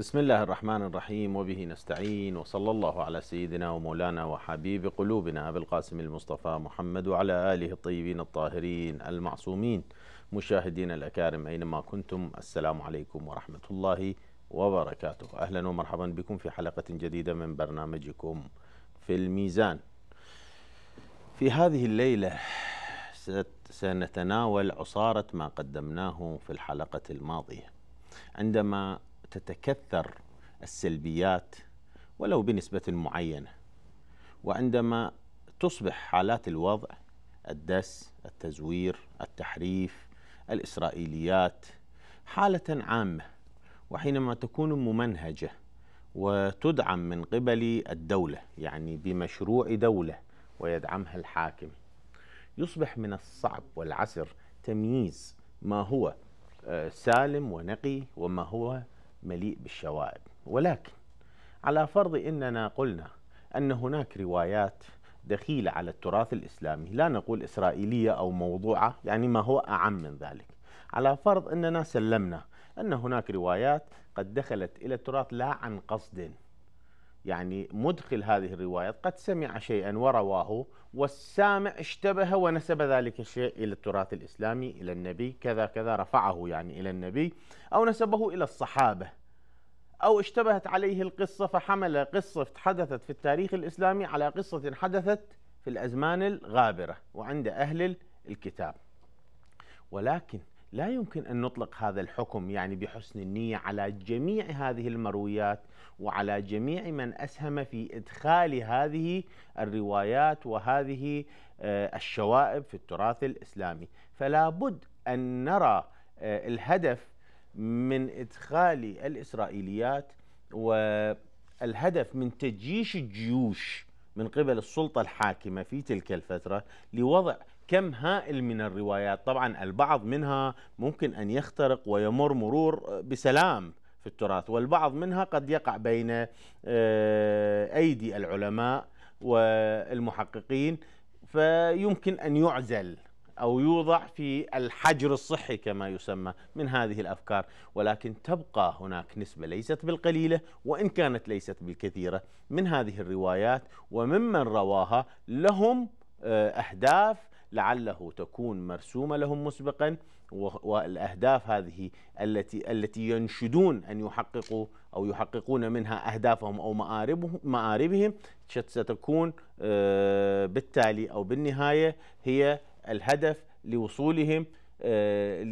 بسم الله الرحمن الرحيم وبه نستعين وصلى الله على سيدنا ومولانا وحبيب قلوبنا أبي القاسم المصطفى محمد وعلى آله الطيبين الطاهرين المعصومين مشاهدينا الأكارم أينما كنتم السلام عليكم ورحمة الله وبركاته أهلا ومرحبا بكم في حلقة جديدة من برنامجكم في الميزان في هذه الليلة سنتناول عصارة ما قدمناه في الحلقة الماضية عندما تتكثر السلبيات ولو بنسبة معينة وعندما تصبح حالات الوضع الدس التزوير التحريف الإسرائيليات حالة عامة وحينما تكون ممنهجة وتدعم من قبل الدولة يعني بمشروع دولة ويدعمها الحاكم يصبح من الصعب والعسر تمييز ما هو آه، سالم ونقي وما هو مليء بالشوائب ولكن على فرض أننا قلنا أن هناك روايات دخيلة على التراث الإسلامي لا نقول إسرائيلية أو موضوعة يعني ما هو أعم من ذلك على فرض أننا سلمنا أن هناك روايات قد دخلت إلى التراث لا عن قصد يعني مدخل هذه الرواية قد سمع شيئا ورواه والسامع اشتبه ونسب ذلك الشيء إلى التراث الإسلامي إلى النبي كذا كذا رفعه يعني إلى النبي أو نسبه إلى الصحابة أو اشتبهت عليه القصة فحمل قصة حدثت في التاريخ الإسلامي على قصة حدثت في الأزمان الغابرة وعند أهل الكتاب ولكن لا يمكن أن نطلق هذا الحكم يعني بحسن النية على جميع هذه المرويات وعلى جميع من أسهم في إدخال هذه الروايات وهذه آه، الشوائب في التراث الإسلامي فلا بد أن نرى آه، الهدف من إدخال الإسرائيليات والهدف من تجيش الجيوش من قبل السلطة الحاكمة في تلك الفترة لوضع كم هائل من الروايات طبعا البعض منها ممكن أن يخترق ويمر مرور بسلام في التراث والبعض منها قد يقع بين آه، أيدي العلماء والمحققين فيمكن أن يعزل أو يوضع في الحجر الصحي كما يسمى من هذه الأفكار ولكن تبقى هناك نسبة ليست بالقليلة وإن كانت ليست بالكثيرة من هذه الروايات وممن رواها لهم آه، أهداف لعله تكون مرسومه لهم مسبقا والاهداف هذه التي التي ينشدون ان يحققوا او يحققون منها اهدافهم او مآربهم ستكون آه، بالتالي او بالنهايه هي الهدف لوصولهم آه،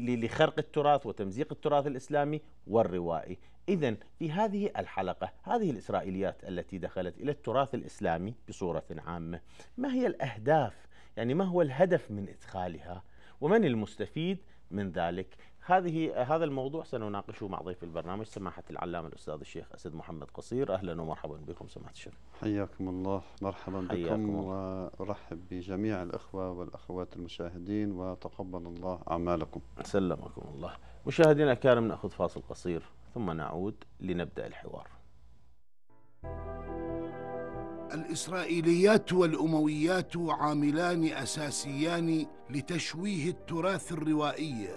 لخرق التراث وتمزيق التراث الاسلامي والروائي. اذا في هذه الحلقه هذه الاسرائيليات التي دخلت الى التراث الاسلامي بصوره عامه، ما هي الاهداف يعني ما هو الهدف من إدخالها ومن المستفيد من ذلك هذه هذا الموضوع سنناقشه مع ضيف البرنامج سماحة العلامة الأستاذ الشيخ أسد محمد قصير أهلا ومرحبا بكم سماحة الشيخ حياكم الله مرحبا بكم وأرحب بجميع الأخوة والأخوات المشاهدين وتقبل الله أعمالكم سلمكم الله مشاهدينا الكرام نأخذ فاصل قصير ثم نعود لنبدأ الحوار الإسرائيليات والأمويات عاملان أساسيان لتشويه التراث الروائي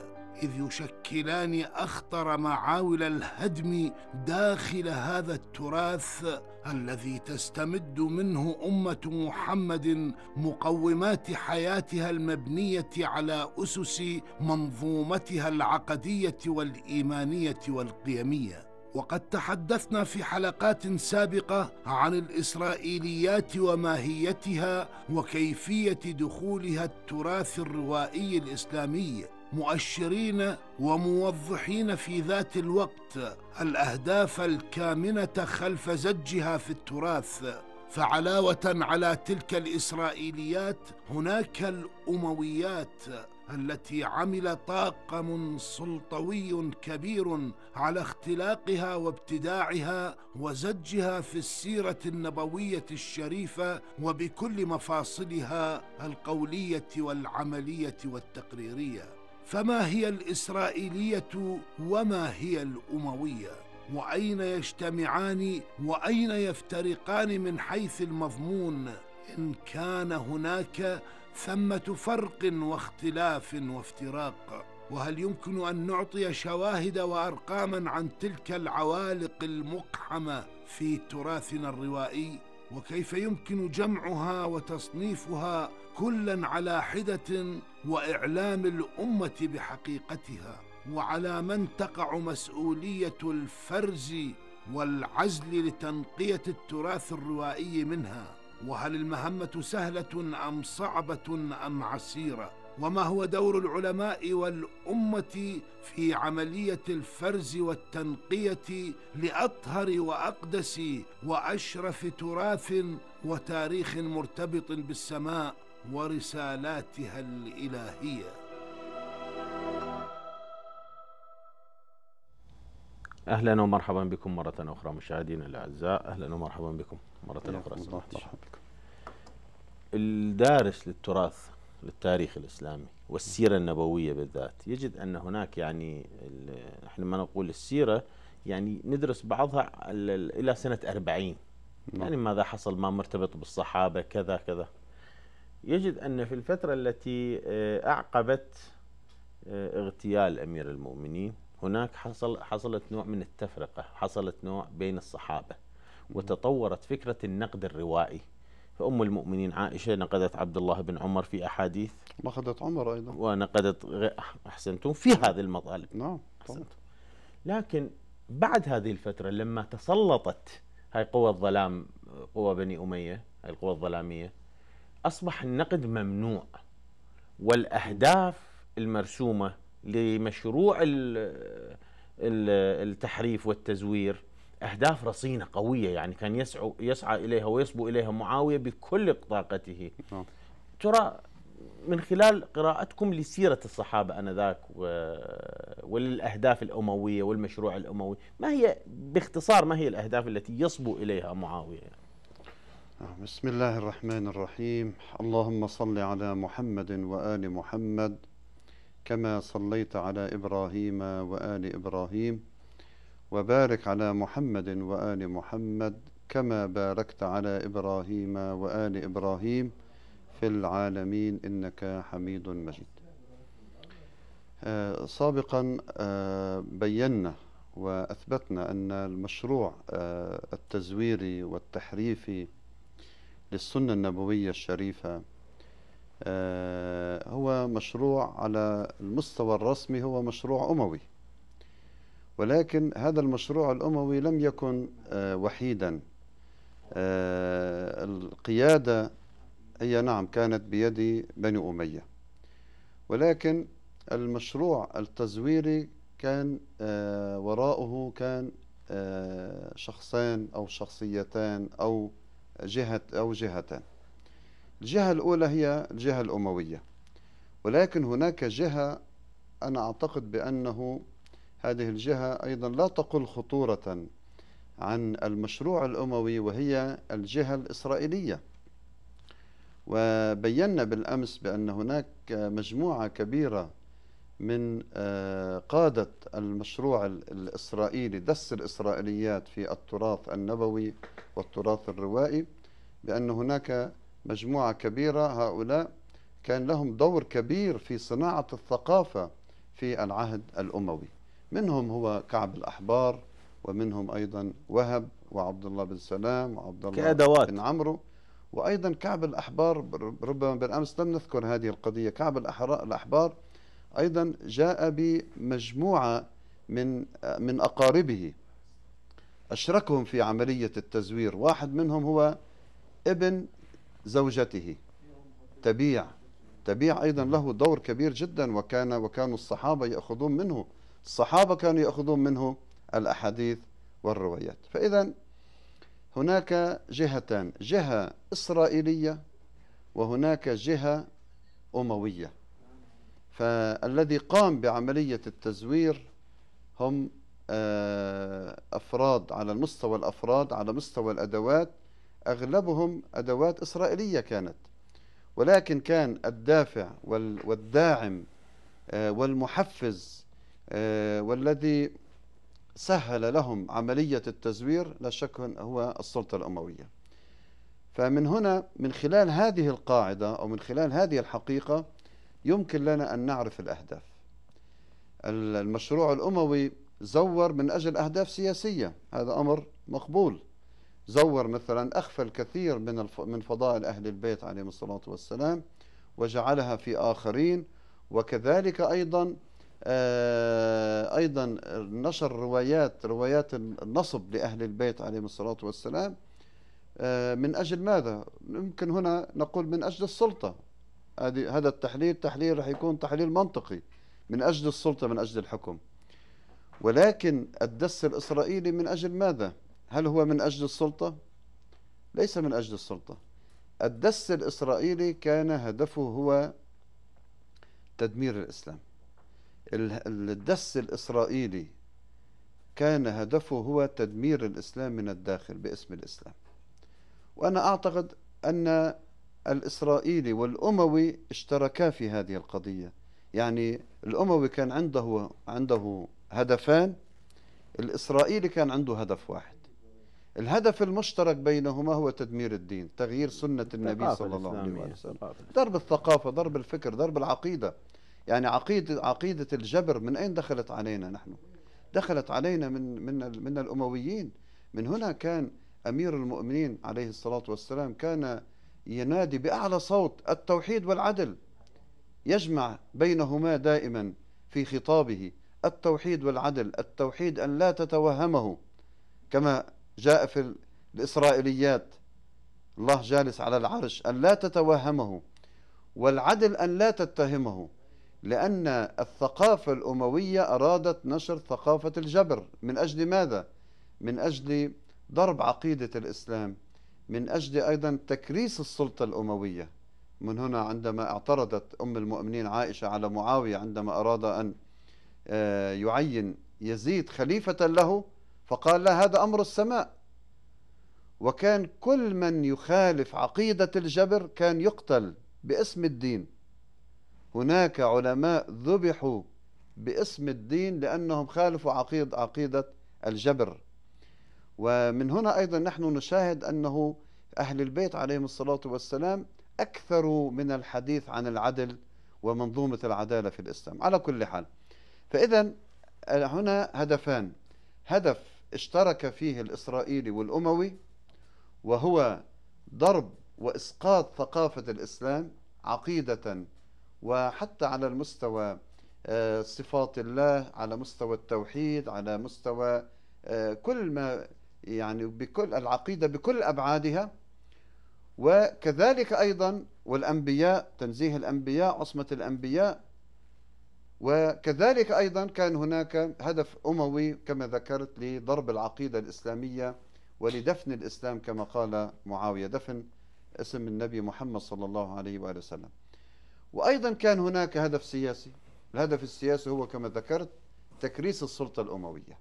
إذ يشكلان أخطر معاول الهدم داخل هذا التراث الذي تستمد منه أمة محمد مقومات حياتها المبنية على أسس منظومتها العقدية والإيمانية والقيمية وقد تحدثنا في حلقات سابقه عن الاسرائيليات وماهيتها وكيفيه دخولها التراث الروائي الاسلامي مؤشرين وموضحين في ذات الوقت الاهداف الكامنه خلف زجها في التراث فعلاوه على تلك الاسرائيليات هناك الامويات التي عمل طاقم سلطوي كبير على اختلاقها وابتداعها وزجها في السيره النبويه الشريفه وبكل مفاصلها القوليه والعمليه والتقريريه فما هي الاسرائيليه وما هي الامويه واين يجتمعان واين يفترقان من حيث المضمون ان كان هناك ثمة فرق واختلاف وافتراق وهل يمكن أن نعطي شواهد وأرقاما عن تلك العوالق المقحمة في تراثنا الروائي؟ وكيف يمكن جمعها وتصنيفها كلا على حده واعلام الامه بحقيقتها وعلى من تقع مسؤوليه الفرز والعزل لتنقيه التراث الروائي منها وهل المهمة سهلة أم صعبة أم عسيرة وما هو دور العلماء والأمة في عملية الفرز والتنقية لأطهر وأقدس وأشرف تراث وتاريخ مرتبط بالسماء ورسالاتها الإلهية اهلا ومرحبا بكم مره اخرى مشاهدينا الاعزاء اهلا ومرحبا بكم مره اخرى مرحبا بكم الدارس للتراث للتاريخ الاسلامي والسيره النبويه بالذات يجد ان هناك يعني احنا ما نقول السيره يعني ندرس بعضها الى سنه 40 نعم. يعني ماذا حصل ما مرتبط بالصحابه كذا كذا يجد ان في الفتره التي آه، اعقبت آه، اغتيال امير المؤمنين هناك حصل حصلت نوع من التفرقة حصلت نوع بين الصحابة وتطورت فكرة النقد الروائي فأم المؤمنين عائشة نقدت عبد الله بن عمر في أحاديث نقدت عمر أيضا ونقدت أحسنتم في هذه المطالب نعم أحسنتم لكن بعد هذه الفترة لما تسلطت هاي قوى الظلام قوى بني أمية هاي القوى الظلامية أصبح النقد ممنوع والأهداف المرسومة لمشروع التحريف والتزوير اهداف رصينه قويه يعني كان يسعى يسعى اليها ويصبو اليها معاويه بكل طاقته نعم. ترى من خلال قراءتكم لسيره الصحابه انذاك وللاهداف الامويه والمشروع الاموي ما هي باختصار ما هي الاهداف التي يصبو اليها معاويه نعم. بسم الله الرحمن الرحيم اللهم صل على محمد وال محمد كما صليت على إبراهيم وآل إبراهيم وبارك على محمد وآل محمد كما باركت على إبراهيم وآل إبراهيم في العالمين إنك حميد مجيد آه سابقا آه بينا وأثبتنا أن المشروع آه التزويري والتحريفي للسنة النبوية الشريفة آه، هو مشروع على المستوى الرسمي هو مشروع أموي ولكن هذا المشروع الأموي لم يكن آه، وحيدا آه، القيادة هي نعم كانت بيد بني أمية ولكن المشروع التزويري كان وراءه كان شخصان أو شخصيتان أو جهة أو جهتان الجهة الأولى هي الجهة الأموية ولكن هناك جهة أنا أعتقد بأنه هذه الجهة أيضا لا تقل خطورة عن المشروع الأموي وهي الجهة الإسرائيلية وبينا بالأمس بأن هناك مجموعة كبيرة من آه، قادة المشروع الإسرائيلي دس الإسرائيليات في التراث النبوي والتراث الروائي بأن هناك مجموعة كبيرة هؤلاء كان لهم دور كبير في صناعة الثقافة في العهد الأموي منهم هو كعب الأحبار ومنهم أيضا وهب وعبد الله بن سلام وعبد الله كأدوات. بن عمرو وأيضا كعب الأحبار ربما بالأمس لم نذكر هذه القضية كعب الأحبار أيضا جاء بمجموعة من من أقاربه أشركهم في عملية التزوير واحد منهم هو ابن زوجته تبيع تبيع أيضا له دور كبير جدا وكان وكانوا الصحابة يأخذون منه الصحابة كانوا يأخذون منه الأحاديث والروايات فإذا هناك جهتان جهة إسرائيلية وهناك جهة أموية فالذي قام بعملية التزوير هم آه، أفراد على المستوى الأفراد على مستوى الأدوات أغلبهم أدوات إسرائيلية كانت ولكن كان الدافع والداعم آه، والمحفز آه، والذي سهل لهم عملية التزوير لا شك هو السلطة الأموية فمن هنا من خلال هذه القاعدة أو من خلال هذه الحقيقة يمكن لنا أن نعرف الأهداف المشروع الأموي زور من أجل أهداف سياسية هذا أمر مقبول زور مثلا أخفى الكثير من من فضائل أهل البيت عليهم الصلاة والسلام وجعلها في آخرين وكذلك أيضا آه، أيضا نشر روايات روايات النصب لأهل البيت عليهم الصلاة والسلام آه، من أجل ماذا؟ يمكن هنا نقول من أجل السلطة هذا التحليل تحليل راح يكون تحليل منطقي من أجل السلطة من أجل الحكم ولكن الدس الإسرائيلي من أجل ماذا؟ هل هو من أجل السلطة؟ ليس من أجل السلطة الدس الإسرائيلي كان هدفه هو تدمير الإسلام الدس الإسرائيلي كان هدفه هو تدمير الإسلام من الداخل باسم الإسلام وأنا أعتقد أن الإسرائيلي والأموي اشتركا في هذه القضية يعني الأموي كان عنده عنده هدفان الإسرائيلي كان عنده هدف واحد الهدف المشترك بينهما هو تدمير الدين تغيير سنة النبي صلى الله عليه وسلم ضرب الثقافة ضرب الفكر ضرب العقيدة يعني عقيدة, عقيدة الجبر من أين دخلت علينا نحن دخلت علينا من, من, من الأمويين من هنا كان أمير المؤمنين عليه الصلاة والسلام كان ينادي بأعلى صوت التوحيد والعدل يجمع بينهما دائما في خطابه التوحيد والعدل التوحيد أن لا تتوهمه كما جاء في الإسرائيليات الله جالس على العرش أن لا تتوهمه والعدل أن لا تتهمه لأن الثقافة الأموية أرادت نشر ثقافة الجبر من أجل ماذا؟ من أجل ضرب عقيدة الإسلام من أجل أيضا تكريس السلطة الأموية من هنا عندما اعترضت أم المؤمنين عائشة على معاوية عندما أراد أن آه، يعين يزيد خليفة له فقال لا هذا أمر السماء وكان كل من يخالف عقيدة الجبر كان يقتل باسم الدين هناك علماء ذبحوا باسم الدين لأنهم خالفوا عقيد عقيدة الجبر ومن هنا أيضا نحن نشاهد أنه أهل البيت عليهم الصلاة والسلام أكثروا من الحديث عن العدل ومنظومة العدالة في الإسلام على كل حال فإذا هنا هدفان هدف اشترك فيه الإسرائيلي والأموي وهو ضرب وإسقاط ثقافة الإسلام عقيدة وحتى على المستوى آه، صفات الله على مستوى التوحيد على مستوى آه، كل ما يعني بكل العقيدة بكل أبعادها وكذلك أيضا والأنبياء تنزيه الأنبياء عصمة الأنبياء وكذلك أيضا كان هناك هدف أموي كما ذكرت لضرب العقيدة الإسلامية ولدفن الإسلام كما قال معاوية دفن اسم النبي محمد صلى الله عليه وآله وسلم وأيضا كان هناك هدف سياسي الهدف السياسي هو كما ذكرت تكريس السلطة الأموية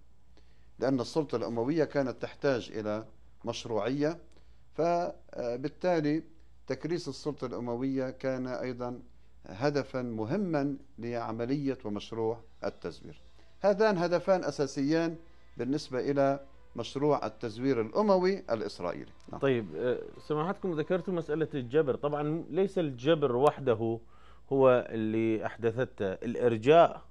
لأن السلطة الأموية كانت تحتاج إلى مشروعية فبالتالي تكريس السلطة الأموية كان أيضا هدفا مهما لعملية ومشروع التزوير هذان هدفان أساسيان بالنسبة إلى مشروع التزوير الأموي الإسرائيلي نعم. طيب آه، سماحتكم ذكرتم مسألة الجبر طبعا ليس الجبر وحده هو اللي أحدثته الإرجاء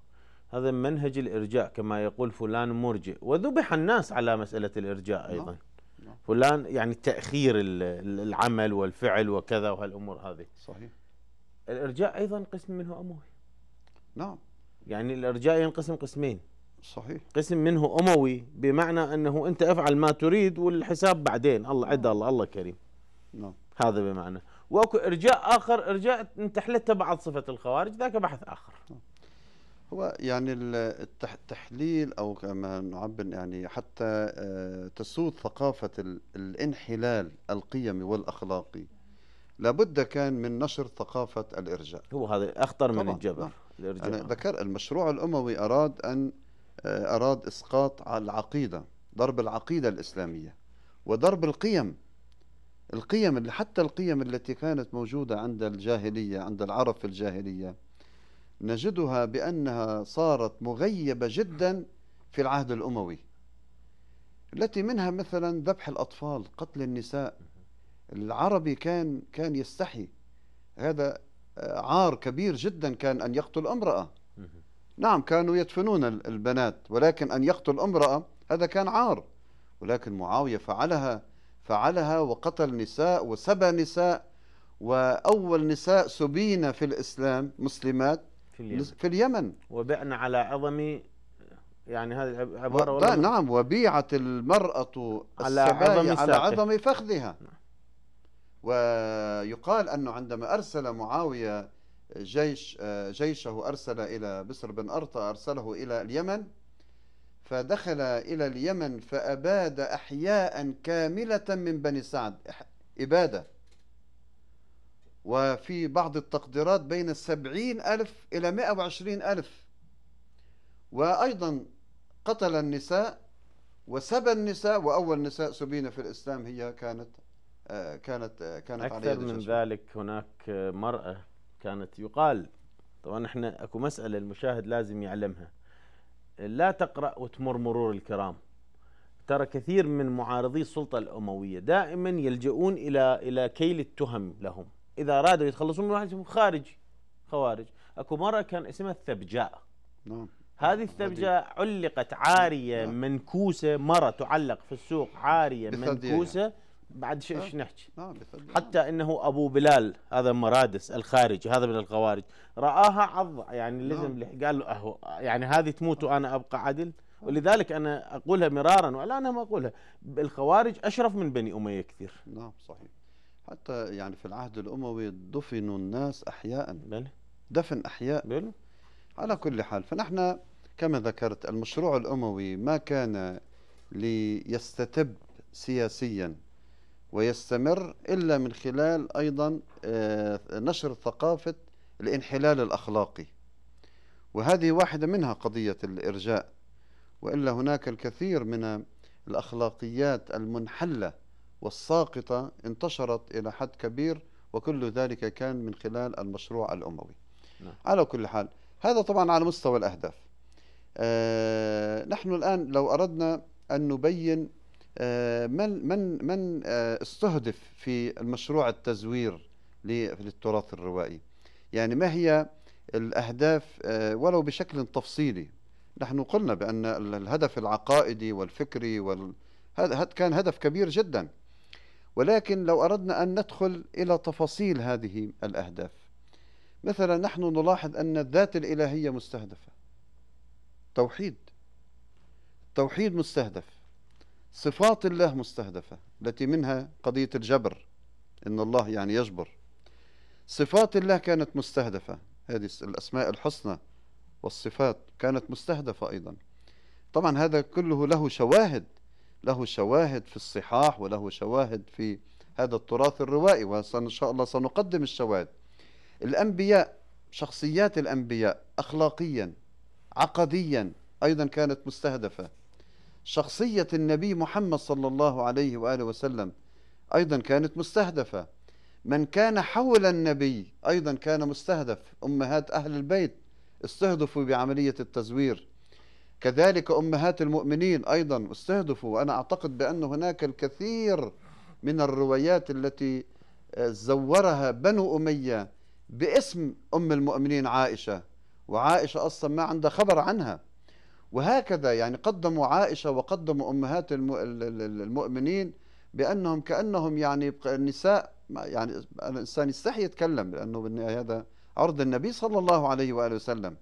هذا منهج الإرجاء كما يقول فلان مرجئ وذبح الناس على مسألة الإرجاء نعم. أيضا نعم. فلان يعني تأخير العمل والفعل وكذا وهالأمور هذه صحيح الارجاع ايضا قسم منه اموي نعم يعني الارجاع ينقسم قسمين صحيح قسم منه اموي بمعنى انه انت افعل ما تريد والحساب بعدين الله عد الله الله كريم نعم هذا بمعنى واكو ارجاء اخر ارجاء حلت بعض صفه الخوارج ذاك بحث اخر نعم. هو يعني التحليل او كما نعبر يعني حتى آه، تسود ثقافه الانحلال القيمي والاخلاقي لابد كان من نشر ثقافة الإرجاء هو هذا أخطر من الجبر نعم. الإرجاء أنا يعني ذكر المشروع الأموي أراد أن آه، أراد إسقاط العقيدة ضرب العقيدة الإسلامية وضرب القيم القيم اللي حتى القيم التي كانت موجودة عند الجاهلية عند العرب في الجاهلية نجدها بأنها صارت مغيبة جدا في العهد الأموي التي منها مثلا ذبح الأطفال قتل النساء العربي كان كان يستحي هذا آه، عار كبير جدا كان أن يقتل امرأة نعم كانوا يدفنون البنات ولكن أن يقتل امرأة هذا كان عار ولكن معاوية فعلها فعلها وقتل نساء وسبى نساء وأول نساء سبين في الإسلام مسلمات في اليمن, في اليمن وبعنا على عظم يعني هذه عبارة و... نعم وبيعت المرأة على عظم, على عظم فخذها نعم. ويقال أنه عندما أرسل معاوية جيش جيشه أرسل إلى بسر بن ارطا أرسله إلى اليمن فدخل إلى اليمن فأباد أحياء كاملة من بني سعد إبادة وفي بعض التقديرات بين السبعين ألف إلى مائة وعشرين ألف وأيضا قتل النساء وسبى النساء وأول نساء سبين في الإسلام هي كانت كانت كانت اكثر من ذلك هناك مراه كانت يقال طبعا احنا اكو مساله المشاهد لازم يعلمها لا تقرا وتمر مرور الكرام ترى كثير من معارضي السلطه الامويه دائما يلجؤون الى الى كيل التهم لهم اذا ارادوا يتخلصون من واحد يسموه خارجي خوارج اكو مره كان اسمها الثبجاء نعم هذه الثبجة علقت عارية نعم. منكوسة مرة تعلق في السوق عارية يعني. منكوسة يعني. بعد ايش آه. نحكي آه، آه. حتى انه ابو بلال هذا مرادس الخارج هذا من الخوارج راها عض يعني لازم قال له اهو يعني هذه تموت وانا ابقى عدل ولذلك انا اقولها مرارا والان ما اقولها الخوارج اشرف من بني اميه كثير نعم صحيح حتى يعني في العهد الاموي دفنوا الناس احياء بل. دفن احياء بل. على كل حال فنحن كما ذكرت المشروع الاموي ما كان ليستتب سياسيا ويستمر إلا من خلال أيضا آه، نشر ثقافة الانحلال الأخلاقي وهذه واحدة منها قضية الإرجاء وإلا هناك الكثير من الأخلاقيات المنحلة والساقطة انتشرت إلى حد كبير وكل ذلك كان من خلال المشروع الأموي نعم. على كل حال هذا طبعا على مستوى الأهداف آه نحن الآن لو أردنا أن نبين آه، من من من آه، استهدف في المشروع التزوير للتراث الروائي يعني ما هي الأهداف آه، ولو بشكل تفصيلي نحن قلنا بأن الهدف العقائدي والفكري وال... كان هدف كبير جدا ولكن لو أردنا أن ندخل إلى تفاصيل هذه الأهداف مثلا نحن نلاحظ أن الذات الإلهية مستهدفة توحيد توحيد مستهدف صفات الله مستهدفة التي منها قضية الجبر إن الله يعني يجبر صفات الله كانت مستهدفة هذه الأسماء الحسنى والصفات كانت مستهدفة أيضا طبعا هذا كله له شواهد له شواهد في الصحاح وله شواهد في هذا التراث الروائي وإن شاء الله سنقدم الشواهد الأنبياء شخصيات الأنبياء أخلاقيا عقديا أيضا كانت مستهدفة شخصية النبي محمد صلى الله عليه وآله وسلم أيضا كانت مستهدفة من كان حول النبي أيضا كان مستهدف أمهات أهل البيت استهدفوا بعملية التزوير كذلك أمهات المؤمنين أيضا استهدفوا وأنا أعتقد بأن هناك الكثير من الروايات التي آه، زورها بنو أمية باسم أم المؤمنين عائشة وعائشة أصلا ما عندها خبر عنها وهكذا يعني قدموا عائشة وقدموا أمهات المؤمنين بأنهم كأنهم يعني النساء يعني الإنسان يستحي يتكلم لأنه بالنهاية هذا عرض النبي صلى الله عليه وآله وسلم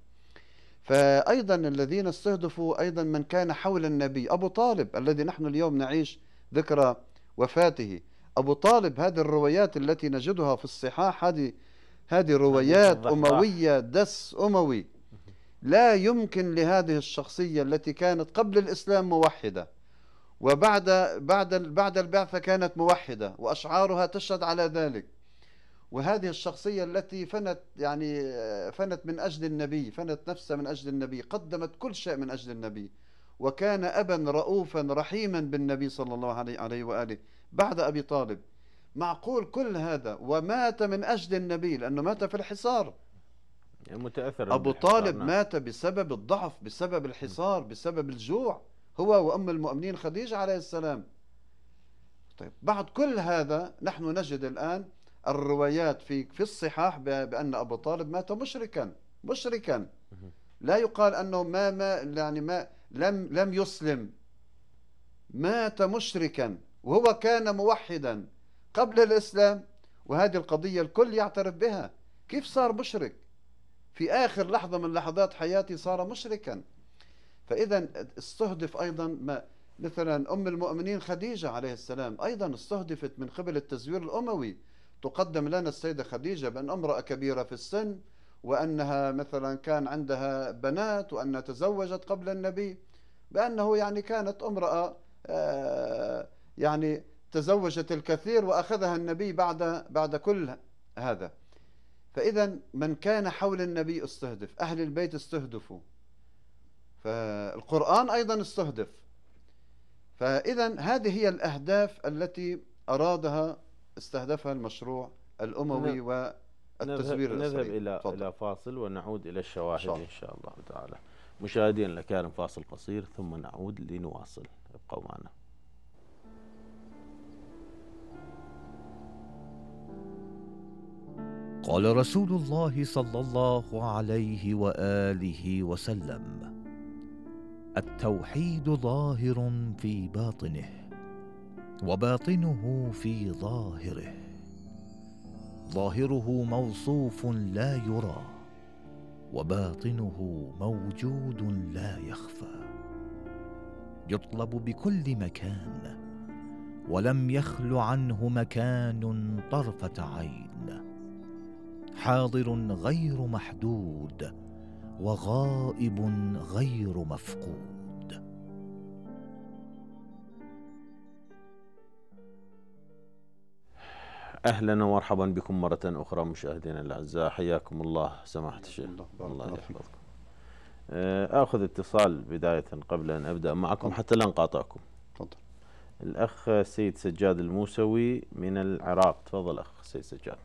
فأيضا الذين استهدفوا أيضا من كان حول النبي أبو طالب الذي نحن اليوم نعيش ذكرى وفاته أبو طالب هذه الروايات التي نجدها في الصحاح هذه هذه روايات أموية دس أموي لا يمكن لهذه الشخصية التي كانت قبل الإسلام موحدة وبعد بعد بعد البعثة كانت موحدة وأشعارها تشهد على ذلك وهذه الشخصية التي فنت يعني فنت من أجل النبي فنت نفسها من أجل النبي قدمت كل شيء من أجل النبي وكان أبا رؤوفا رحيما بالنبي صلى الله عليه, عليه وآله بعد أبي طالب معقول كل هذا ومات من أجل النبي لأنه مات في الحصار يعني متاثر ابو طالب نعم. مات بسبب الضعف بسبب الحصار بسبب الجوع هو وام المؤمنين خديجه عليه السلام طيب بعد كل هذا نحن نجد الان الروايات في في الصحاح بان ابو طالب مات مشركا مشركا لا يقال انه ما ما يعني ما لم لم يسلم مات مشركا وهو كان موحدا قبل الاسلام وهذه القضيه الكل يعترف بها كيف صار مشرك في آخر لحظة من لحظات حياتي صار مشركا فإذا استهدف أيضا ما مثلا أم المؤمنين خديجة عليه السلام أيضا استهدفت من قبل التزوير الأموي تقدم لنا السيدة خديجة بأن امرأة كبيرة في السن وأنها مثلا كان عندها بنات وأنها تزوجت قبل النبي بأنه يعني كانت امرأة آه، يعني تزوجت الكثير وأخذها النبي بعد بعد كل هذا فإذا من كان حول النبي استهدف أهل البيت استهدفوا فالقرآن أيضا استهدف فإذا هذه هي الأهداف التي أرادها استهدفها المشروع الأموي نعم. والتزوير نذهب نذهب إلى فضل. إلى فاصل ونعود إلى الشواهد شاء. إن شاء الله تعالى مشاهدينا لكان فاصل قصير ثم نعود لنواصل ابقوا معنا قال رسول الله صلى الله عليه واله وسلم التوحيد ظاهر في باطنه وباطنه في ظاهره ظاهره موصوف لا يرى وباطنه موجود لا يخفى يطلب بكل مكان ولم يخل عنه مكان طرفه عين حاضر غير محدود وغائب غير مفقود اهلا ومرحبا بكم مره اخرى مشاهدينا الاعزاء حياكم الله سماحه الشيخ الله يحفظكم آه، اخذ اتصال بدايه قبل ان ابدا معكم حتى لا نقاطعكم تفضل الاخ سيد سجاد الموسوي من العراق تفضل اخ سيد سجاد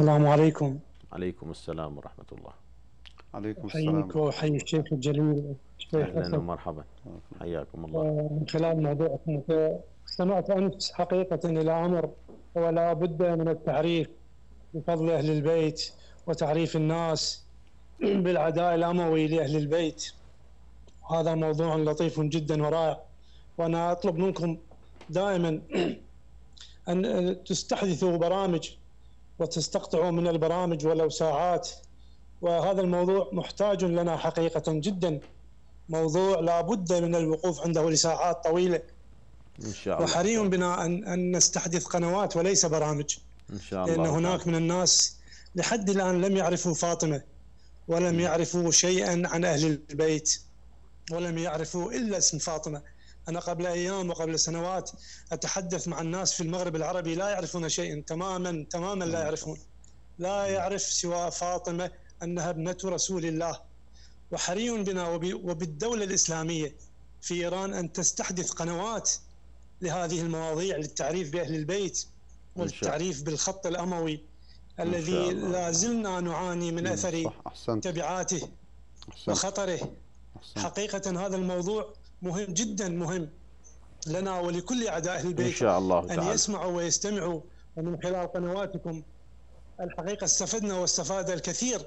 السلام عليكم عليكم السلام ورحمة الله عليكم السلام حيك وحي الشيخ الجليل أهلا ومرحبا حياكم الله من خلال موضوعكم سمعت أمس حقيقة إلى أمر ولا بد من التعريف بفضل أهل البيت وتعريف الناس بالعداء الأموي لأهل البيت هذا موضوع لطيف جدا ورائع وأنا أطلب منكم دائما أن تستحدثوا برامج وتستقطعوا من البرامج ولو ساعات وهذا الموضوع محتاج لنا حقيقة جدا موضوع لابد من الوقوف عنده لساعات طويلة إن شاء الله وحري بنا أن, أن نستحدث قنوات وليس برامج إن شاء الله لأن هناك من الناس لحد الآن لم يعرفوا فاطمة ولم يعرفوا شيئا عن أهل البيت ولم يعرفوا إلا اسم فاطمة أنا قبل أيام وقبل سنوات أتحدث مع الناس في المغرب العربي لا يعرفون شيئا تماما تماما لا نعم. يعرفون لا نعم. يعرف سوى فاطمة أنها ابنة رسول الله وحري بنا وبالدولة الإسلامية في إيران أن تستحدث قنوات لهذه المواضيع للتعريف بأهل البيت والتعريف بالخط الأموي الذي لا زلنا نعاني من نعم، أثر تبعاته وخطره حقيقة هذا الموضوع مهم جدا مهم لنا ولكل اعداء البيت ان شاء الله تعالى. ان يسمعوا ويستمعوا ومن خلال قنواتكم الحقيقه استفدنا واستفاد الكثير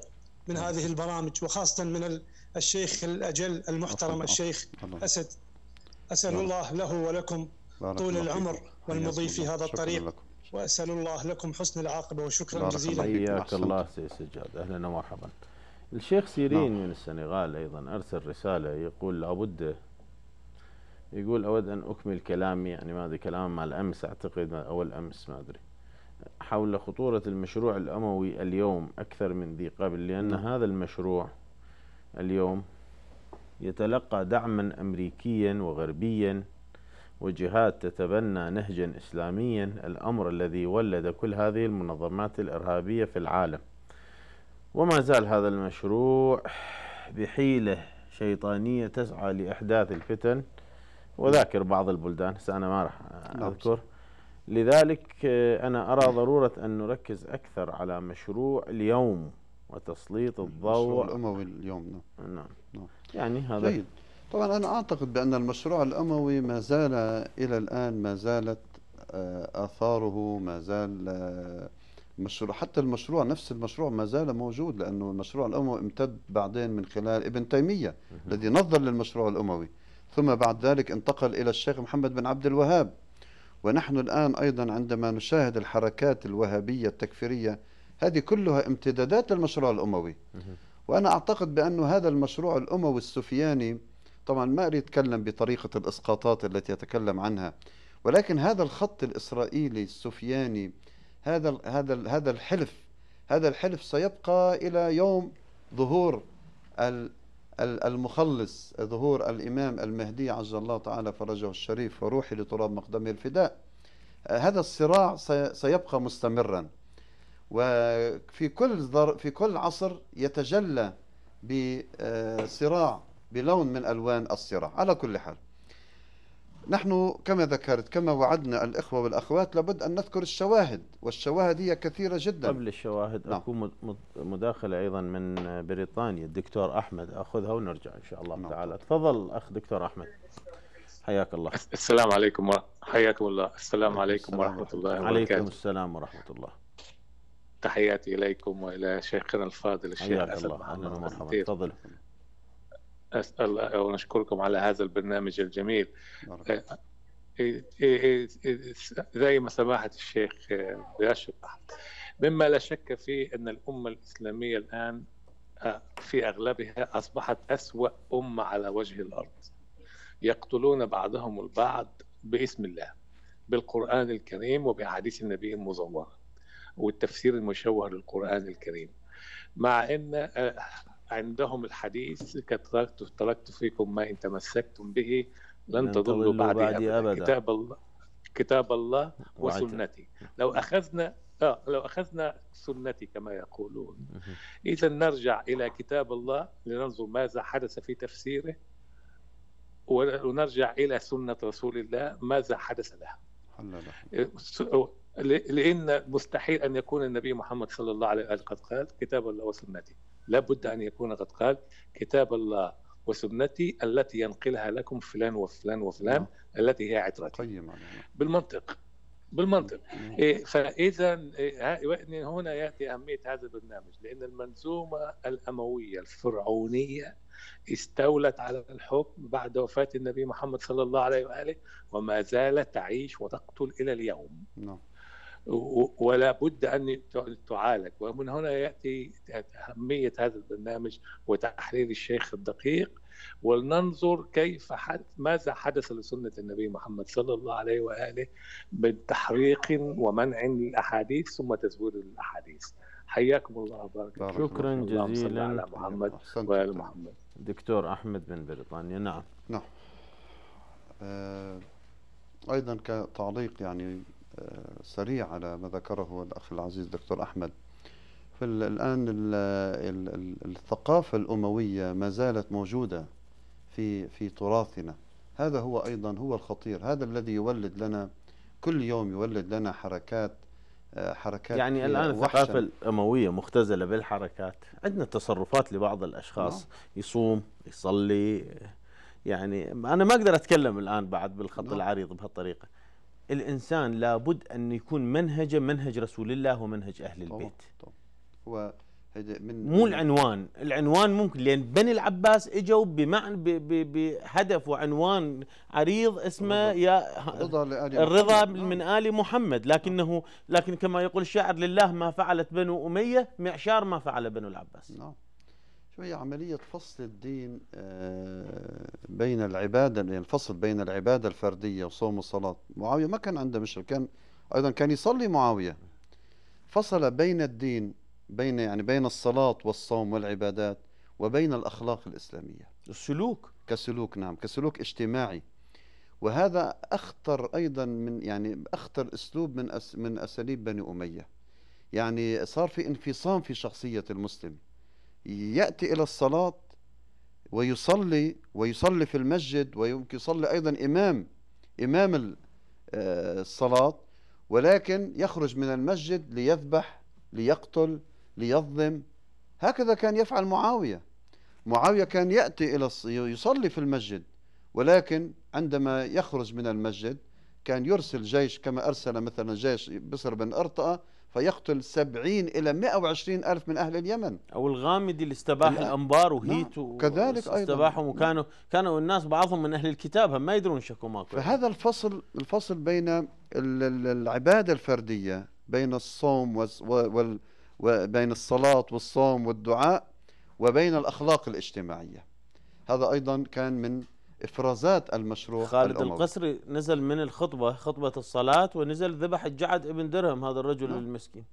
من نعم. هذه البرامج وخاصه من الشيخ الاجل المحترم الشيخ اسد اسال نعم. الله له ولكم طول العمر والمضي في هذا الطريق واسال الله لكم حسن العاقبه وشكرا جزيلا حياك الله سي سجاد اهلا ومرحبا الشيخ سيرين نعم. من السنغال ايضا ارسل رساله يقول لابد يقول أود أن أكمل كلامي يعني ما أدري كلام مع الأمس أعتقد أو الأمس ما أدري حول خطورة المشروع الأموي اليوم أكثر من ذي قبل لأن نعم. هذا المشروع اليوم يتلقى دعما أمريكيا وغربيا وجهات تتبنى نهجا إسلاميا الأمر الذي ولد كل هذه المنظمات الإرهابية في العالم وما زال هذا المشروع بحيلة شيطانية تسعى لإحداث الفتن وذاكر بعض البلدان هسه أنا ما راح نعم. أذكر لذلك آه، أنا أرى ضرورة أن نركز أكثر على مشروع اليوم وتسليط الضوء الأموي اليوم نعم. نعم نعم, يعني هذا جيد طبعا أنا أعتقد بأن المشروع الأموي ما زال إلى الآن ما زالت آه، آثاره ما زال آه، مشروع حتى المشروع نفس المشروع ما زال موجود لأنه المشروع الأموي امتد بعدين من خلال ابن تيمية الذي نظر للمشروع الأموي ثم بعد ذلك انتقل إلى الشيخ محمد بن عبد الوهاب ونحن الآن أيضا عندما نشاهد الحركات الوهابية التكفيرية هذه كلها امتدادات للمشروع الأموي وأنا أعتقد بأن هذا المشروع الأموي السفياني طبعا ما أريد أتكلم بطريقة الإسقاطات التي يتكلم عنها ولكن هذا الخط الإسرائيلي السفياني هذا هذا هذا الحلف هذا الحلف سيبقى إلى يوم ظهور المخلص ظهور الإمام المهدي عز الله تعالى فرجه الشريف وروحي لتراب مقدمه الفداء آه، هذا الصراع سيبقى مستمرا وفي كل في كل عصر يتجلى بصراع آه، بلون من ألوان الصراع على كل حال نحن كما ذكرت كما وعدنا الإخوة والأخوات لابد أن نذكر الشواهد والشواهد هي كثيرة جدا قبل الشواهد نعم. أكو مداخلة أيضا من بريطانيا الدكتور أحمد أخذها ونرجع إن شاء الله نعم. تعالى تفضل أخ دكتور أحمد حياك الله السلام عليكم حياكم الله السلام عليكم السلام ورحمة الله وبركاته عليكم السلام ورحمة الله تحياتي إليكم وإلى شيخنا الفاضل الشيخ حياك الله أهلا ومرحبا تفضل اسال ونشكركم على هذا البرنامج الجميل نعم. إيه، إيه، إيه، زي ما سماحه الشيخ ياشر مما لا شك فيه ان الامه الاسلاميه الان آه، في اغلبها اصبحت اسوا امه على وجه الارض يقتلون بعضهم البعض باسم الله بالقران الكريم وباحاديث النبي المزوره والتفسير المشوه للقران الكريم مع ان آه، عندهم الحديث كتركت تركت فيكم ما إن تمسكتم به لن تضلوا بعدي, بعدي أبدا. أبدا كتاب الله كتاب الله وسنتي لو أخذنا آه لو أخذنا سنتي كما يقولون إذا نرجع إلى كتاب الله لننظر ماذا حدث في تفسيره ونرجع إلى سنة رسول الله ماذا حدث لها لأن مستحيل أن يكون النبي محمد صلى الله عليه وسلم قد قال كتاب الله وسنتي لابد أن يكون قد قال كتاب الله وسنتي التي ينقلها لكم فلان وفلان وفلان نعم. التي هي عترتي طيب نعم. بالمنطق بالمنطق نعم. إيه، فاذا إيه، هنا ياتي اهميه هذا البرنامج لان المنظومه الامويه الفرعونيه استولت على الحكم بعد وفاه النبي محمد صلى الله عليه واله وما زالت تعيش وتقتل الى اليوم. نعم. ولا بد ان تعالج ومن هنا ياتي اهميه هذا البرنامج وتحرير الشيخ الدقيق ولننظر كيف حد ماذا حدث لسنه النبي محمد صلى الله عليه واله من تحريق ومنع للاحاديث ثم تزوير الاحاديث حياكم الله وبارك شكرا جزيلا على محمد وآل محمد دكتور أحمد من بريطانيا نعم نعم آه، أيضا كتعليق يعني سريع على ما ذكره الأخ العزيز دكتور أحمد فالآن الثقافة الأموية ما زالت موجودة في في تراثنا هذا هو أيضا هو الخطير هذا الذي يولد لنا كل يوم يولد لنا حركات حركات يعني الان الثقافه الامويه مختزله بالحركات عندنا تصرفات لبعض الاشخاص نعم. يصوم يصلي يعني انا ما اقدر اتكلم الان بعد بالخط نعم. العريض بهالطريقه الإنسان لابد أن يكون منهجه منهج رسول الله ومنهج أهل البيت هو من مو العنوان العنوان ممكن لأن بني العباس إجوا بمعنى بهدف وعنوان عريض اسمه يا الرضا من نعم. آل محمد لكنه لكن كما يقول الشاعر لله ما فعلت بنو أمية معشار ما فعل بنو العباس نعم هي عملية فصل الدين آه، بين العبادة يعني الفصل بين العبادة الفردية وصوم والصلاة معاوية ما كان عنده مشكلة كان أيضا كان يصلي معاوية فصل بين الدين بين يعني بين الصلاة والصوم والعبادات وبين الأخلاق الإسلامية السلوك كسلوك نعم كسلوك اجتماعي وهذا أخطر أيضا من يعني أخطر أسلوب من أس من أساليب بني أمية يعني صار في انفصام في شخصية المسلم يأتي إلى الصلاة ويصلي ويصلي في المسجد ويمكن يصلي أيضا إمام إمام آه، الصلاة ولكن يخرج من المسجد ليذبح ليقتل ليظلم هكذا كان يفعل معاوية معاوية كان يأتي إلى يصلي في المسجد ولكن عندما يخرج من المسجد كان يرسل جيش كما أرسل مثلا جيش بصر بن أرطأة فيقتل 70 إلى وعشرين ألف من أهل اليمن أو الغامدي اللي استباح الأنبار نعم. وهيت نعم. كذلك أيضا استباحهم وكانوا كانوا الناس بعضهم من أهل الكتاب هم ما يدرون شكوا ماكو فهذا الفصل الفصل بين العبادة الفردية بين الصوم وال وبين الصلاة والصوم والدعاء وبين الأخلاق الاجتماعية هذا أيضا كان من إفرازات المشروع خالد الأموي. القسري نزل من الخطبة خطبة الصلاة ونزل ذبح الجعد ابن درهم هذا الرجل نعم. المسكين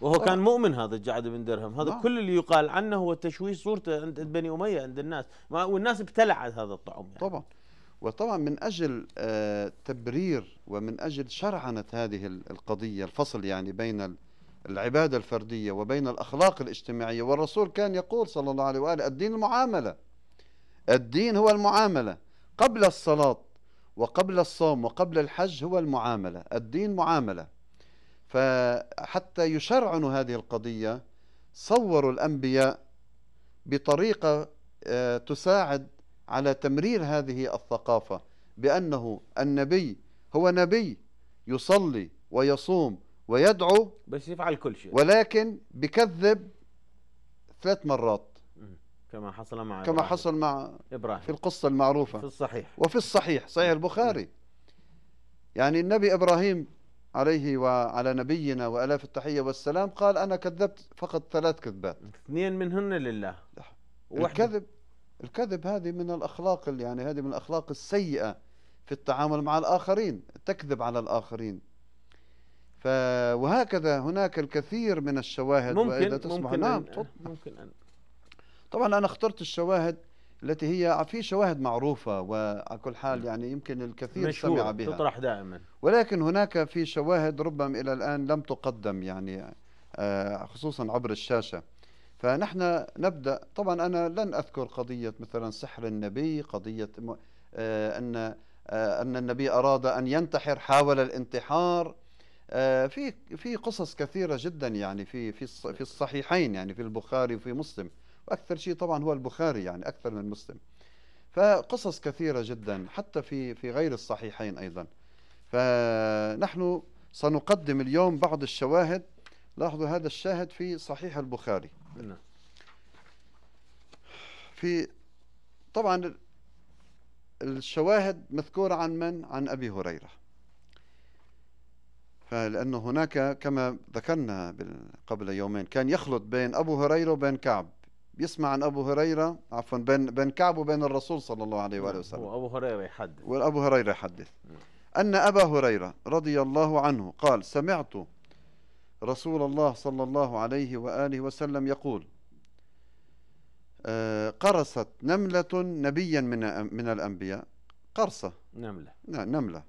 وهو كان أه. مؤمن هذا الجعد بن درهم هذا نعم. كل اللي يقال عنه هو تشويش صورته عند بني أمية عند الناس والناس ابتلعت هذا الطعم يعني. طبعا وطبعا من أجل آه، تبرير ومن أجل شرعنة هذه القضية الفصل يعني بين العبادة الفردية وبين الأخلاق الاجتماعية والرسول كان يقول صلى الله عليه وآله الدين المعاملة الدين هو المعاملة قبل الصلاة وقبل الصوم وقبل الحج هو المعاملة الدين معاملة فحتى يشرعنوا هذه القضية صوروا الأنبياء بطريقة آه، تساعد على تمرير هذه الثقافة بأنه النبي هو نبي يصلي ويصوم ويدعو بس يفعل كل شيء ولكن بكذب ثلاث مرات كما حصل مع كما إبراهيم. حصل مع إبراهيم في القصة المعروفة في الصحيح وفي الصحيح صحيح البخاري يعني النبي إبراهيم عليه وعلى نبينا وألاف التحية والسلام قال أنا كذبت فقط ثلاث كذبات اثنين منهن لله الكذب الكذب هذه من الأخلاق يعني هذه من الأخلاق السيئة في التعامل مع الآخرين تكذب على الآخرين ف وهكذا هناك الكثير من الشواهد ممكن وإذا تسمع ممكن نعم أن ممكن أن طبعا أنا اخترت الشواهد التي هي في شواهد معروفة وعلى كل حال يعني يمكن الكثير سمع بها تطرح دائما ولكن هناك في شواهد ربما إلى الآن لم تقدم يعني آه، خصوصا عبر الشاشة فنحن نبدأ طبعا أنا لن أذكر قضية مثلا سحر النبي قضية آه، أن آه، أن النبي أراد أن ينتحر حاول الانتحار في في قصص كثيرة جدا يعني في في في الصحيحين يعني في البخاري وفي مسلم واكثر شيء طبعا هو البخاري يعني اكثر من مسلم فقصص كثيره جدا حتى في في غير الصحيحين ايضا فنحن سنقدم اليوم بعض الشواهد لاحظوا هذا الشاهد في صحيح البخاري نعم. في طبعا الشواهد مذكورة عن من؟ عن أبي هريرة فلأنه هناك كما ذكرنا قبل يومين كان يخلط بين أبو هريرة وبين كعب بيسمع عن ابو هريره عفوا بين بين كعب وبين الرسول صلى الله عليه واله وسلم وابو هريره يحدث وابو هريره يحدث ان ابا هريره رضي الله عنه قال سمعت رسول الله صلى الله عليه واله وسلم يقول آه، قرصت نملة نبيا من من الأنبياء قرصة نملة نعم، نملة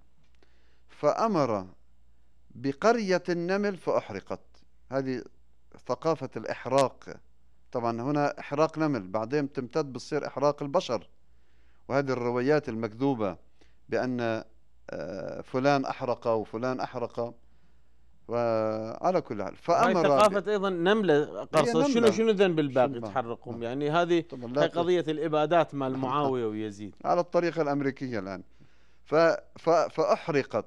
فأمر بقرية النمل فأحرقت هذه ثقافة الإحراق طبعا هنا إحراق نمل بعدين تمتد بتصير إحراق البشر وهذه الروايات المكذوبة بأن آه، فلان أحرق وفلان أحرق وعلى كل حال فامر ثقافه ايضا نمله قصد شنو شنو ذنب الباقي تحرقهم يعني هذه هي قضيه الابادات مال معاويه ويزيد على الطريقه الامريكيه الان ف ف فاحرقت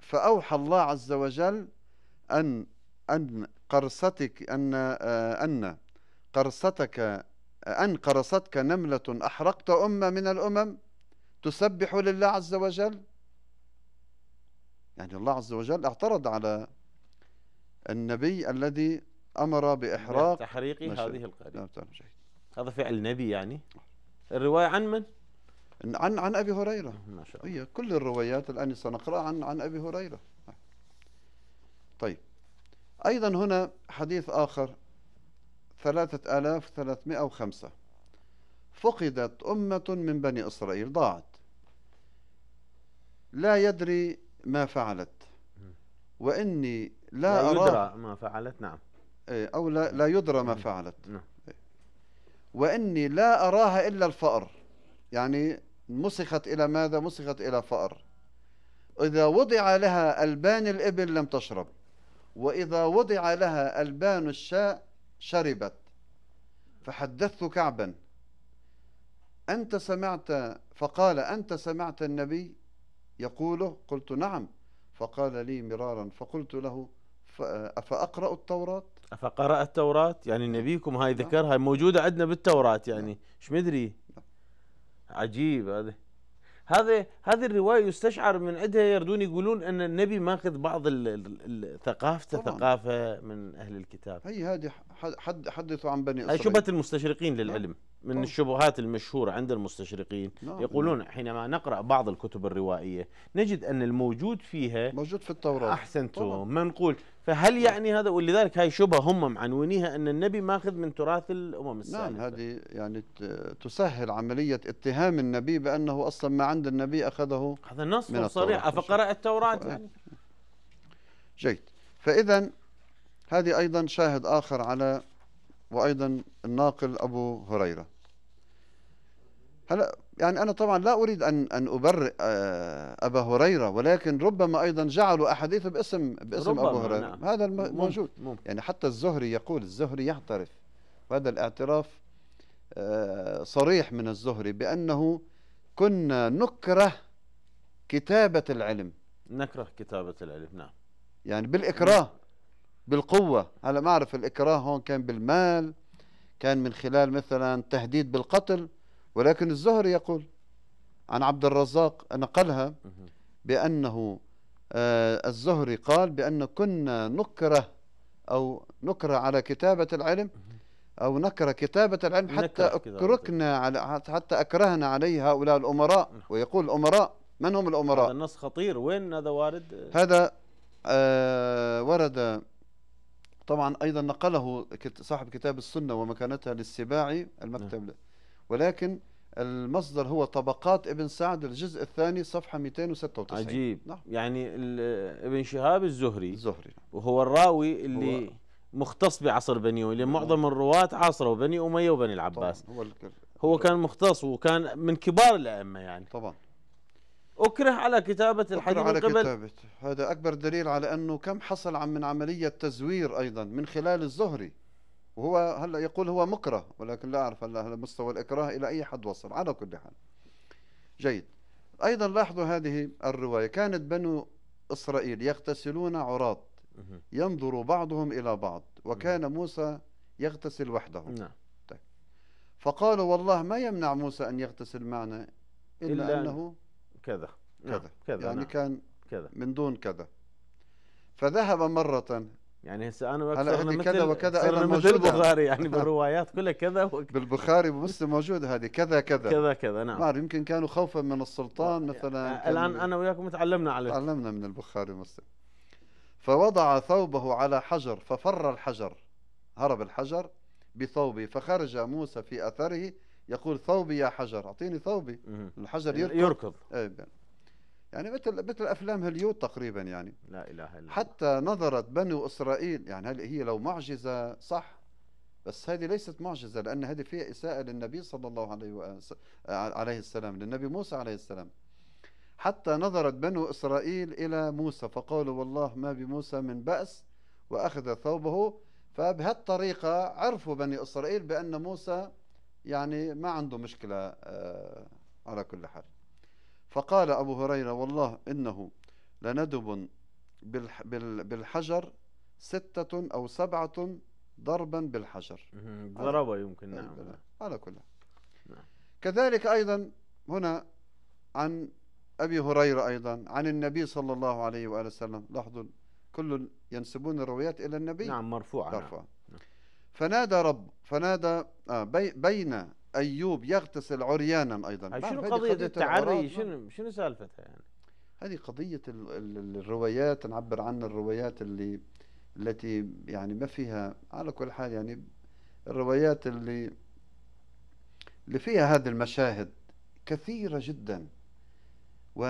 فاوحى الله عز وجل ان ان قرصتك ان آه، ان قرصتك أن قرصتك نملة أحرقت أمة من الأمم تسبح لله عز وجل يعني الله عز وجل اعترض على النبي الذي أمر بإحراق تحريق هذه القرية نعم، هذا فعل نبي يعني الرواية عن من؟ عن عن أبي هريرة ما شاء الله هي كل الروايات الآن سنقرأ عن عن أبي هريرة طيب أيضا هنا حديث آخر ثلاثة آلاف ثلاثمائة وخمسة فقدت أمة من بني إسرائيل ضاعت لا يدري ما فعلت وإني لا, لا أرى يدرى ما فعلت نعم إيه، أو لا, لا يدرى ما نعم. فعلت نعم. إيه. وإني لا أراها إلا الفأر يعني مسخت إلى ماذا مسخت إلى فأر إذا وضع لها ألبان الإبل لم تشرب وإذا وضع لها ألبان الشاء شربت فحدثت كعبا أنت سمعت فقال أنت سمعت النبي يقوله قلت نعم فقال لي مرارا فقلت له أفأقرأ التوراة أفقرأ التوراة يعني نعم. نبيكم هاي نعم. ذكرها موجودة عندنا بالتوراة يعني ايش مدري نعم. عجيب هذا هذا هذه الروايه يستشعر من عندها يردون يقولون ان النبي ماخذ بعض ثقافته ثقافه من اهل الكتاب اي هذه حد حدثوا عن بني اسرائيل شبهه المستشرقين للعلم من الشبهات المشهورة عند المستشرقين نعم يقولون حينما نقرأ بعض الكتب الروائية نجد أن الموجود فيها موجود في التوراة أحسنتم منقول فهل يعني هذا ولذلك هاي شبهة هم معنونيها أن النبي ماخذ من تراث الأمم نعم، السابقة نعم هذه يعني تسهل عملية اتهام النبي بأنه أصلا ما عند النبي أخذه هذا نص صريح أفقرأ التوراة يعني جيد فإذا هذه أيضا شاهد آخر على وأيضا الناقل أبو هريرة هلا يعني أنا طبعا لا أريد أن أن أبرئ آه، أبا هريرة ولكن ربما أيضا جعلوا أحاديث باسم باسم أبو هريرة نعم. هذا موجود يعني حتى الزهري يقول الزهري يعترف وهذا الاعتراف آه، صريح من الزهري بأنه كنا نكره كتابة العلم نكره كتابة العلم نعم يعني بالإكراه بالقوة على ما أعرف الإكراه هون كان بالمال كان من خلال مثلا تهديد بالقتل ولكن الزهري يقول عن عبد الرزاق نقلها بأنه آه الزهري قال بأن كنا نكره أو نكره على كتابة العلم أو نكره كتابة العلم حتى أكركنا على حتى أكرهنا عليه هؤلاء الأمراء نعم. ويقول الأمراء من هم الأمراء هذا النص خطير وين هذا وارد هذا آه ورد طبعا أيضا نقله صاحب كتاب السنة ومكانتها للسباعي المكتب له نعم. ولكن المصدر هو طبقات ابن سعد الجزء الثاني صفحة 296 عجيب نعم. يعني ابن شهاب الزهري الزهري وهو الراوي اللي هو مختص بعصر بني أمية نعم. معظم الرواة عاصروا بني أمية وبني العباس هو, هو كان مختص وكان من كبار الأئمة يعني طبعا أكره على كتابة الحديث أكره على قبل كتابة هذا أكبر دليل على أنه كم حصل عن من عملية تزوير أيضا من خلال الزهري وهو هلا يقول هو مكره ولكن لا أعرف هلا مستوى الإكراه إلى أي حد وصل على كل حال جيد أيضا لاحظوا هذه الرواية كانت بنو إسرائيل يغتسلون عراة ينظر بعضهم إلى بعض وكان موسى يغتسل وحده نعم طيب. فقالوا والله ما يمنع موسى أن يغتسل معنا إلا, إلا أنه كذا كذا نعم. كذا يعني نعم. كان كذا من دون كذا فذهب مرة يعني هسه انا وقت مثل كذا وكذا ايضا موجود البخاري يعني نعم. بالروايات كلها كذا وكذا بالبخاري ومسلم موجوده هذه كذا كذا كذا كذا نعم ما يمكن كانوا خوفا من السلطان مثلا يعني الان انا وياكم تعلمنا عليه تعلمنا من البخاري ومسلم فوضع ثوبه على حجر ففر الحجر هرب الحجر بثوبه فخرج موسى في اثره يقول ثوبي يا حجر اعطيني ثوبي الحجر يركض يركض إيه، يعني, يعني مثل مثل افلام هوليود تقريبا يعني لا اله الا حتى نظرت بنو اسرائيل يعني هل هي لو معجزه صح بس هذه ليست معجزه لان هذه فيها اساءه للنبي صلى الله عليه وآس... عليه السلام للنبي موسى عليه السلام حتى نظرت بنو اسرائيل الى موسى فقالوا والله ما بموسى من باس واخذ ثوبه فبهالطريقه عرفوا بني اسرائيل بان موسى يعني ما عنده مشكلة آه، على كل حال فقال أبو هريرة والله إنه لندب بالحجر ستة أو سبعة ضربا بالحجر ضربة يمكن نعم على كل نعم. كذلك أيضا هنا عن أبي هريرة أيضا عن النبي صلى الله عليه وآله وسلم لاحظوا كل ينسبون الروايات إلى النبي نعم مرفوعة نعم. مرفوعة نعم. فنادى رب فنادى آه بي بين ايوب يغتسل عريانا ايضا شنو قضيه, قضية التعري شنو شنو سالفتها يعني هذه قضيه الـ الـ الروايات نعبر عن الروايات اللي التي يعني ما فيها على كل حال يعني الروايات اللي اللي فيها هذه المشاهد كثيره جدا و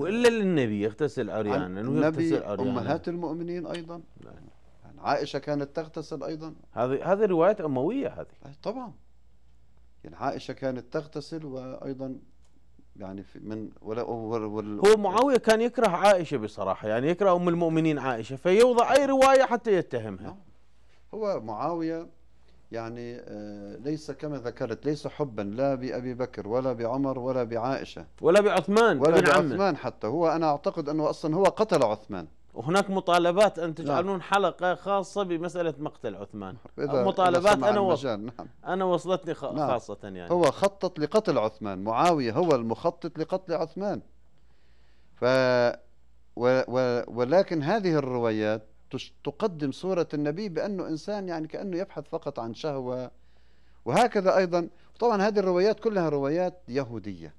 والا للنبي يغتسل عريانا ويغتسل عريانا امهات المؤمنين ايضا نعم. عائشه كانت تغتسل ايضا هذه هذه روايات امويه هذه طيب، طبعا يعني عائشه كانت تغتسل وايضا يعني في من ولا وال هو معاويه كان يكره عائشه بصراحه يعني يكره ام المؤمنين عائشه فيوضع اي روايه حتى يتهمها نعم. هو معاويه يعني آه، ليس كما ذكرت ليس حبا لا بأبي بكر ولا بعمر ولا بعائشة ولا بعثمان ولا بعثمان حتى هو أنا أعتقد أنه أصلا هو قتل عثمان وهناك مطالبات ان تجعلون نعم. حلقه خاصه بمساله مقتل عثمان مطالبات انا وص... نعم. انا وصلتني خ... نعم. خاصه يعني هو خطط لقتل عثمان معاويه هو المخطط لقتل عثمان ف و... و... ولكن هذه الروايات تقدم صورة النبي بأنه إنسان يعني كأنه يبحث فقط عن شهوة وهكذا أيضا طبعا هذه الروايات كلها روايات يهودية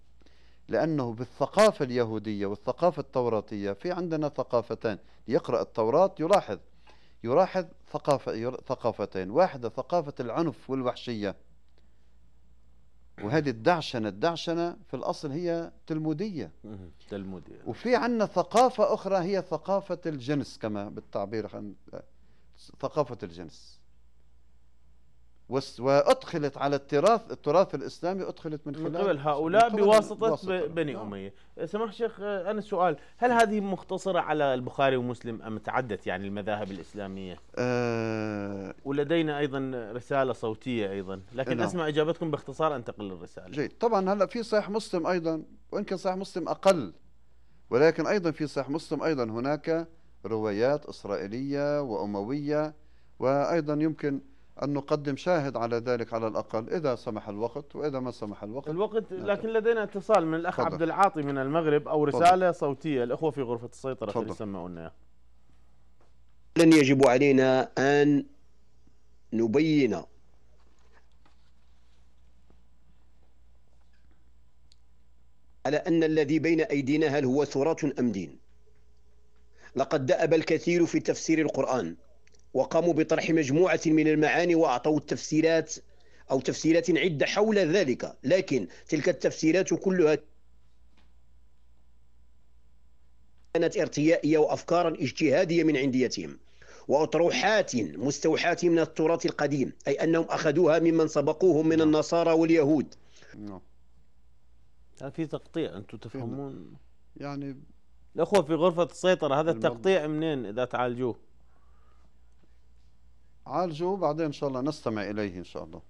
لأنه بالثقافة اليهودية والثقافة التوراتية في عندنا ثقافتان يقرأ التوراة يلاحظ يلاحظ ثقافة ثقافتين واحدة ثقافة العنف والوحشية وهذه الدعشنة الدعشنة في الأصل هي تلمودية تلمودية وفي عندنا ثقافة أخرى هي ثقافة الجنس كما بالتعبير عن ثقافة الجنس وادخلت على التراث التراث الاسلامي ادخلت من خلال من قبل هؤلاء بواسطه بني نعم. اميه سمح شيخ انا سؤال هل هذه مختصره على البخاري ومسلم ام تعدت يعني المذاهب الاسلاميه أه ولدينا ايضا رساله صوتيه ايضا لكن نعم. اسمع اجابتكم باختصار انتقل للرساله جيد طبعا هلا في صحيح مسلم ايضا وان كان صحيح مسلم اقل ولكن ايضا في صحيح مسلم ايضا هناك روايات اسرائيليه وامويه وايضا يمكن أن نقدم شاهد على ذلك على الأقل إذا سمح الوقت وإذا ما سمح الوقت الوقت نعم. لكن لدينا اتصال من الأخ عبد العاطي من المغرب أو رسالة فضل. صوتية الأخوة في غرفة السيطرة يسمعونا لن يجب علينا أن نبين على أن الذي بين أيدينا هل هو ثورات أم دين لقد دأب الكثير في تفسير القرآن وقاموا بطرح مجموعة من المعاني وأعطوا التفسيرات أو تفسيرات عدة حول ذلك لكن تلك التفسيرات كلها كانت ارتيائية وأفكارا اجتهادية من عنديتهم وأطروحات مستوحاة من التراث القديم أي أنهم أخذوها ممن سبقوهم من نعم. النصارى واليهود نعم. في تقطيع أنتم تفهمون يعني الأخوة في غرفة السيطرة هذا التقطيع منين إذا تعالجوه عالجه وبعدين ان شاء الله نستمع اليه ان شاء الله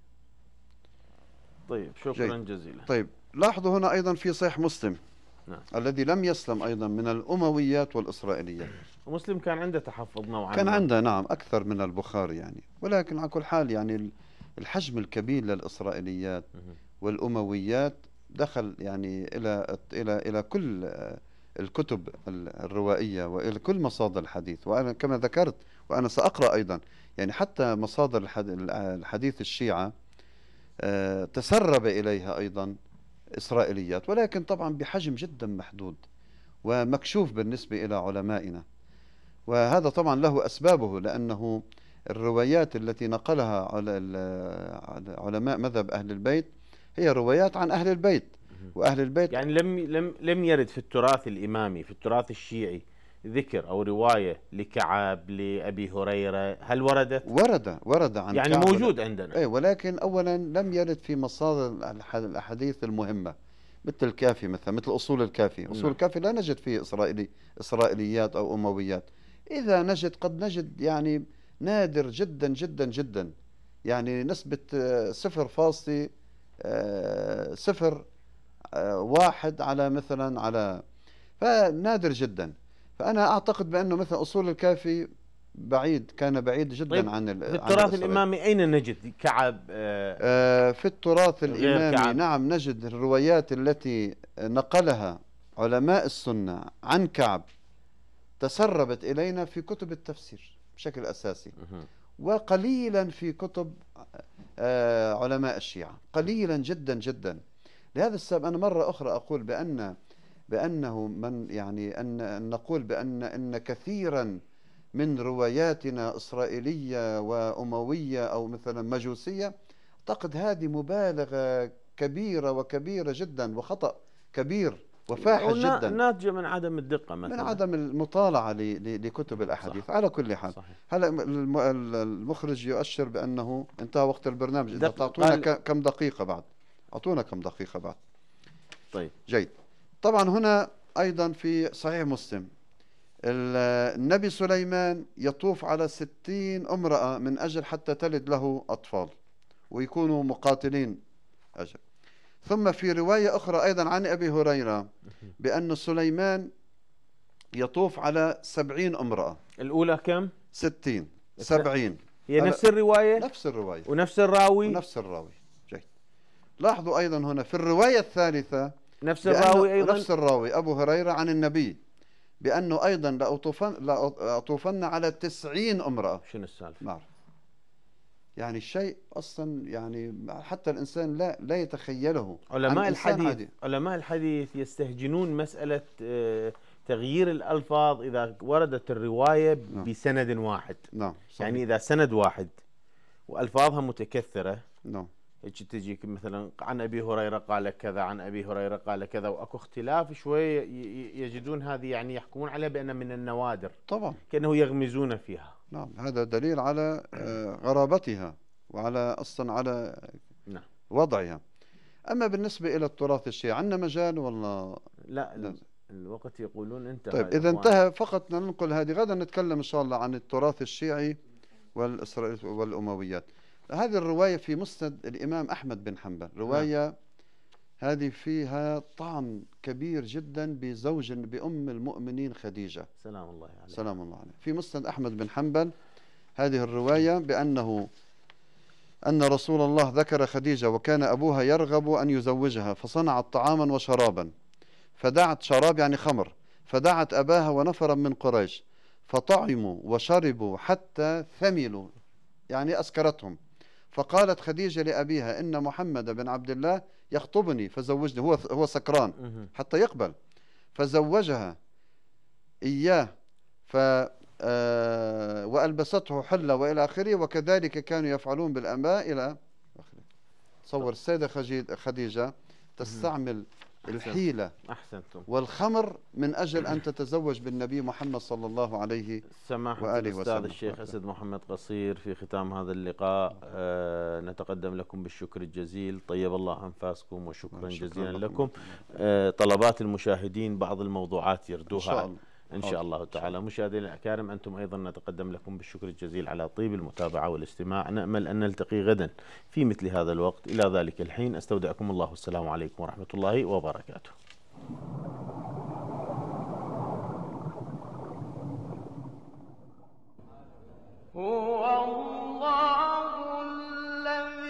طيب شكرا جي. جزيلا طيب لاحظوا هنا ايضا في صحيح مسلم نعم. الذي لم يسلم ايضا من الامويات والاسرائيليات ومسلم كان عنده تحفظ نوعا كان عنده نعم اكثر من البخاري يعني ولكن على كل حال يعني الحجم الكبير للاسرائيليات والامويات دخل يعني الى الى الى كل الكتب الروائيه والى كل مصادر الحديث وانا كما ذكرت وانا ساقرا ايضا يعني حتى مصادر الحديث الشيعة آه، تسرب إليها أيضا إسرائيليات ولكن طبعا بحجم جدا محدود ومكشوف بالنسبة إلى علمائنا وهذا طبعا له أسبابه لأنه الروايات التي نقلها علماء مذهب أهل البيت هي روايات عن أهل البيت وأهل البيت يعني لم لم لم يرد في التراث الإمامي في التراث الشيعي ذكر أو رواية لكعب لأبي هريرة هل وردت؟ ورد ورد عن يعني كعب موجود عندنا أي ولكن أولا لم يرد في مصادر الأحاديث المهمة مثل الكافي مثلا مثل أصول الكافي نعم. أصول الكافي لا نجد فيه إسرائيلي إسرائيليات أو أمويات إذا نجد قد نجد يعني نادر جدا جدا جدا يعني نسبة آه، صفر فاصلة آه، صفر آه، واحد على مثلا على فنادر جدا فأنا أعتقد بأنه مثلا أصول الكافي بعيد كان بعيد جدا طيب عن في التراث عن الإمامي أين نجد كعب آه, آه في التراث الإمامي كعب. نعم نجد الروايات التي نقلها علماء السنة عن كعب تسربت إلينا في كتب التفسير بشكل أساسي وقليلا في كتب آه علماء الشيعة قليلا جدا جدا لهذا السبب أنا مرة أخرى أقول بأن بأنه من يعني أن نقول بأن أن كثيرا من رواياتنا إسرائيلية وأموية أو مثلا مجوسية أعتقد هذه مبالغة كبيرة وكبيرة جدا وخطأ كبير وفاحش جدا ناتجه من عدم الدقه مثلا من عدم المطالعه لكتب الاحاديث صح. على كل حال هلا المخرج يؤشر بانه انتهى وقت البرنامج اذا تعطونا كم دقيقه بعد اعطونا كم دقيقه بعد طيب جيد طبعا هنا أيضا في صحيح مسلم النبي سليمان يطوف على ستين امرأة من أجل حتى تلد له أطفال ويكونوا مقاتلين أجل ثم في رواية أخرى أيضا عن أبي هريرة بأن سليمان يطوف على سبعين امرأة الأولى كم؟ ستين سبعين هي نفس الرواية؟ نفس الرواية ونفس الراوي؟ ونفس الراوي جيد لاحظوا أيضا هنا في الرواية الثالثة نفس الراوي أيضا نفس الراوي أبو هريرة عن النبي بأنه أيضا لأطوفن, لأطوفن على تسعين امرأة شنو السالفة؟ ما نعم. يعني الشيء أصلا يعني حتى الإنسان لا لا يتخيله علماء الحديث عادي. علماء الحديث يستهجنون مسألة آه، تغيير الألفاظ إذا وردت الرواية نعم. بسند واحد نعم صحيح. يعني إذا سند واحد وألفاظها متكثرة نعم تجيك مثلا عن ابي هريره قال كذا عن ابي هريره قال كذا واكو اختلاف شويه يجدون هذه يعني يحكمون عليها بان من النوادر طبعا كانه يغمزون فيها نعم هذا دليل على غرابتها آه، وعلى اصلا على نعم. وضعها اما بالنسبه الى التراث الشيعي عندنا مجال والله لا, لا. الوقت يقولون انتهى طيب اذا انتهى فقط ننقل هذه غدا نتكلم ان شاء الله عن التراث الشيعي والاسرائيل والامويات هذه الرواية في مسند الإمام أحمد بن حنبل نعم. رواية هذه فيها طعن كبير جدا بزوج بأم المؤمنين خديجة سلام الله عليه سلام الله عليه في مسند أحمد بن حنبل هذه الرواية بأنه أن رسول الله ذكر خديجة وكان أبوها يرغب أن يزوجها فصنعت طعاما وشرابا فدعت شراب يعني خمر فدعت أباها ونفرا من قريش فطعموا وشربوا حتى ثملوا يعني أسكرتهم فقالت خديجة لأبيها إن محمد بن عبد الله يخطبني فزوجني هو هو سكران حتى يقبل فزوجها إياه ف آه, وألبسته حلة وإلى آخره وكذلك كانوا يفعلون بالأنباء إلى آخره تصور السيدة خديجة تستعمل الحيلة أحسنتم والخمر من أجل أن تتزوج بالنبي محمد صلى الله عليه سماحة وآله الأستاذ أستاذ الشيخ أسد محمد قصير في ختام هذا اللقاء آه نتقدم لكم بالشكر الجزيل طيب الله أنفاسكم وشكرا جزيلا لكم, لكم. آه طلبات المشاهدين بعض الموضوعات يردوها إن شاء الله. إن شاء الله تعالى مشاهدينا الأكارم أنتم أيضا نتقدم لكم بالشكر الجزيل على طيب المتابعة والاستماع نأمل أن نلتقي غدا في مثل هذا الوقت إلى ذلك الحين أستودعكم الله والسلام عليكم ورحمة الله وبركاته هو الله الذي